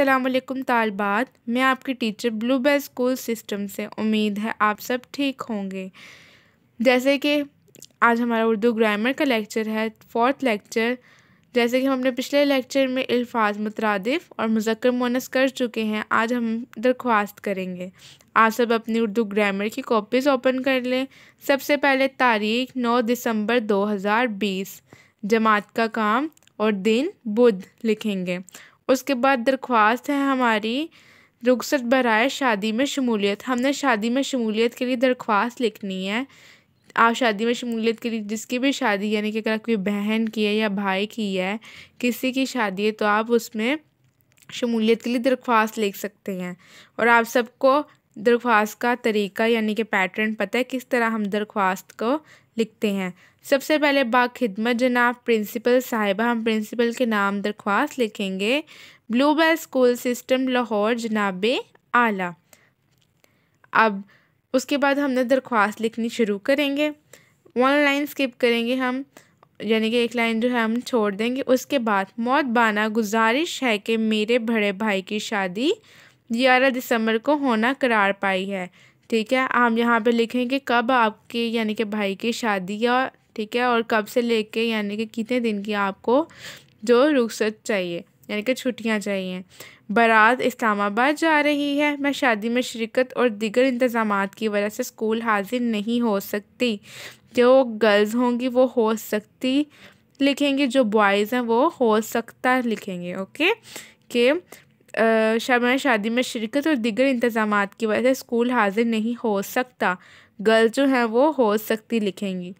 अल्लाम तालबात मैं आपकी teacher blue bell school system से उम्मीद है आप सब ठीक होंगे जैसे कि आज हमारा उर्दू ग्रामर का लेक्चर है फोर्थ लेक्चर जैसे कि हमने पिछले लेक्चर में अल्फाज मुतरदफ़ और मुजक्र मुनस कर चुके हैं आज हम दरख्वास्त करेंगे आप सब अपनी उर्दू ग्रामर की कॉपीज़ ओपन कर लें सबसे पहले तारीख नौ दिसंबर बीस जमात का काम और दिन बुध लिखेंगे उसके बाद दरख्वास्त है हमारी रुखसत बरए शादी में शमूलियत हमने शादी में शमूलियत के लिए दरख्वास्त लिखनी है आप शादी में शमूलियत के लिए जिसकी भी शादी यानी कि अगर कोई बहन की है या भाई की है किसी की शादी है तो आप उसमें शमूलियत के लिए दरख्वास्त लिख सकते हैं और आप सबको दरख्वास्त का तरीका यानी कि पैटर्न पता है किस तरह हम दरख्वास्त को लिखते हैं सबसे पहले बा खिदमत जनाब प्रिंसिपल साहिबा हम प्रिंसिपल के नाम दरख्वास्त लिखेंगे blue bell school system Lahore जनाब आला अब उसके बाद हमने दरख्वास्त लिखनी शुरू करेंगे वन लाइन स्किप करेंगे हम यानी कि एक लाइन जो है हम छोड़ देंगे उसके बाद मौत बाना गुजारिश है कि मेरे बड़े भाई की शादी ग्यारह दिसंबर को होना करार पाई है ठीक है हम यहाँ पे लिखेंगे कब आपके यानी कि भाई की शादी है ठीक है और कब से लेके यानी कि कितने दिन की आपको जो रुखसत चाहिए यानी कि छुट्टियाँ चाहिए बारात इस्लामाबाद जा रही है मैं शादी में शिरकत और दिगर इंतजाम की वजह से स्कूल हाजिर नहीं हो सकती जो गर्ल्स होंगी वो हो सकती लिखेंगे जो बॉयज़ हैं वो हो सकता लिखेंगे ओके के शर्मा शादी में शिरकत और दिगर इंतजाम की वजह से स्कूल हाजिर नहीं हो सकता गर्ल जो हैं वो हो सकती लिखेंगी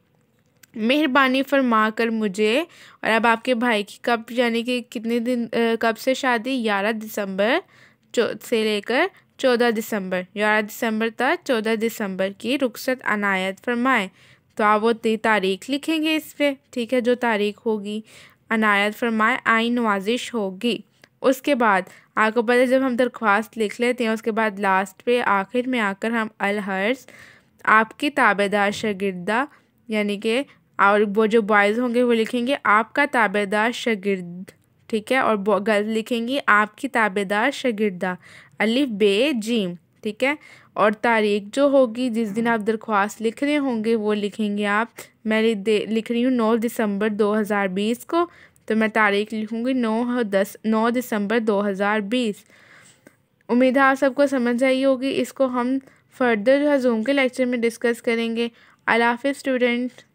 मेहरबानी फरमा कर मुझे और अब आपके भाई की कब यानी कि कितने दिन कब से शादी ग्यारह दिसंबर से लेकर चौदह दिसंबर ग्यारह दिसंबर तक चौदह दिसंबर की रुखसत अनायत फरमाएँ तो आप वो तारीख लिखेंगे इस पर ठीक है जो तारीख होगी अनायत फरमाए आई नवाजिश होगी उसके बाद आपको पता है जब हम दरख्वास्त लिख लेते हैं उसके बाद लास्ट पे आखिर में आकर हम अलहर्स आपकी ताबेदार शगिरदा यानी कि और वो जो बॉयज़ होंगे वो लिखेंगे आपका ताबेदार शगिर्द ठीक है और गर्ल्स लिखेंगी आपकी ताबेदार शगिरदा अलिफ बे जीम ठीक है और तारीख जो होगी जिस दिन आप दरख्वास्त लिख रहे होंगे वो लिखेंगे आप मैं लिख रही हूँ नौ दिसंबर बीस को तो मैं तारीख लिखूँगी नौ दस नौ दिसंबर दो हज़ार बीस उम्मीद है आप सबको समझ आई होगी इसको हम फर्दर जो है जूम के लेक्चर में डिस्कस करेंगे अलाफ़ स्टूडेंट